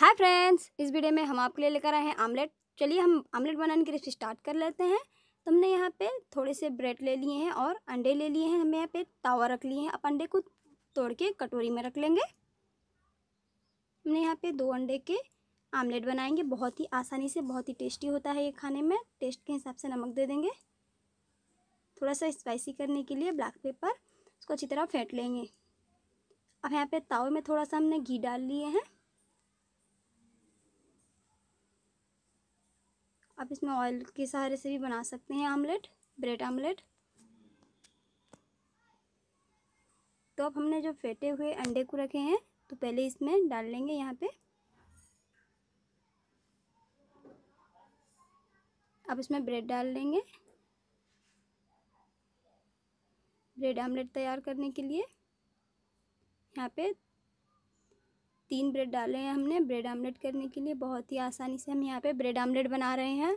hi friends इस video में हम आपके लिए लेकर आए हैं आमलेट चलिए हम आमलेट बनाने की रेसिपी स्टार्ट कर लेते हैं तो हमने यहाँ पे थोड़े से ब्रेड ले लिए हैं और अंडे ले लिए हैं हमें यहाँ पे तावा रख लिए हैं अब अंडे को तोड़ के कटोरी में रख लेंगे हमने यहाँ पे दो अंडे के आमलेट बनाएंगे बहुत ही आसानी से बहुत ही टेस्टी होता है ये खाने में टेस्ट के हिसाब से नमक दे देंगे थोड़ा सा स्पाइसी करने के लिए ब्लैक पेपर उसको अच्छी तरह फेंट लेंगे अब यहाँ पे तावे में थोड़ा सा हमने घी डाल लिए हैं आप इसमें ऑयल के सहारे से भी बना सकते हैं आमलेट ब्रेड आमलेट तो अब हमने जो फेटे हुए अंडे को रखे हैं तो पहले इसमें डाल लेंगे यहाँ पे अब इसमें ब्रेड डाल लेंगे ब्रेड आमलेट तैयार करने के लिए यहाँ पे तीन ब्रेड डाले हैं हमने ब्रेड आमलेट करने के लिए बहुत ही आसानी से हम यहाँ पे ब्रेड आमलेट बना रहे हैं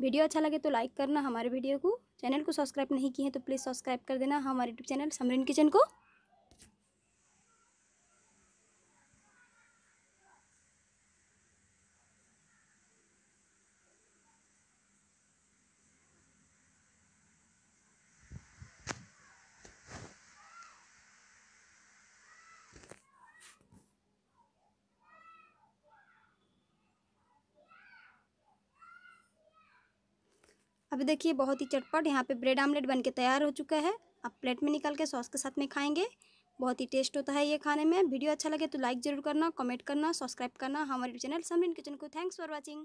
वीडियो अच्छा लगे तो लाइक करना हमारे वीडियो को चैनल को सब्सक्राइब नहीं किए हैं तो प्लीज़ सब्सक्राइब कर देना हमारे यूट्यूब चैनल समरीन किचन को अभी देखिए बहुत ही चटपट यहाँ पे ब्रेड आमलेट बनके तैयार हो चुका है आप प्लेट में निकाल के सॉस के साथ में खाएंगे बहुत ही टेस्ट होता है ये खाने में वीडियो अच्छा लगे तो लाइक ज़रूर करना कमेंट करना सब्सक्राइब करना हमारे चैनल समरीन किचन को थैंक्स फॉर वॉचिंग